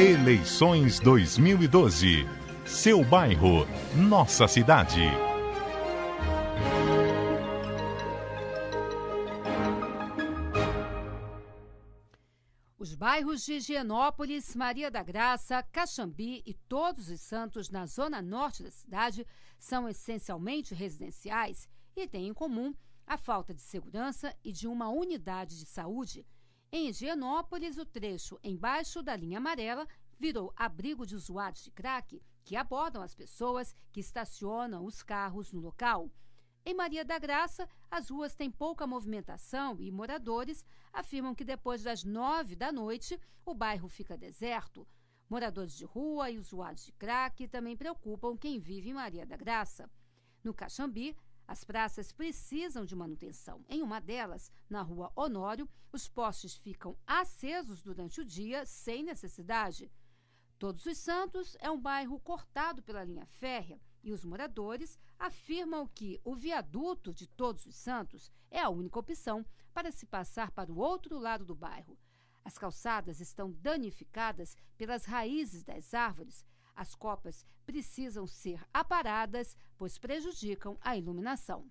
Eleições 2012. Seu bairro, nossa cidade. Os bairros de Higienópolis, Maria da Graça, Caxambi e Todos os Santos, na zona norte da cidade, são essencialmente residenciais e têm em comum a falta de segurança e de uma unidade de saúde em Higienópolis, o trecho embaixo da linha amarela virou abrigo de usuários de crack que abordam as pessoas que estacionam os carros no local. Em Maria da Graça, as ruas têm pouca movimentação e moradores afirmam que depois das nove da noite o bairro fica deserto. Moradores de rua e usuários de crack também preocupam quem vive em Maria da Graça. No Caxambi, as praças precisam de manutenção. Em uma delas, na Rua Honório, os postes ficam acesos durante o dia, sem necessidade. Todos os Santos é um bairro cortado pela linha férrea e os moradores afirmam que o viaduto de Todos os Santos é a única opção para se passar para o outro lado do bairro. As calçadas estão danificadas pelas raízes das árvores as copas precisam ser aparadas, pois prejudicam a iluminação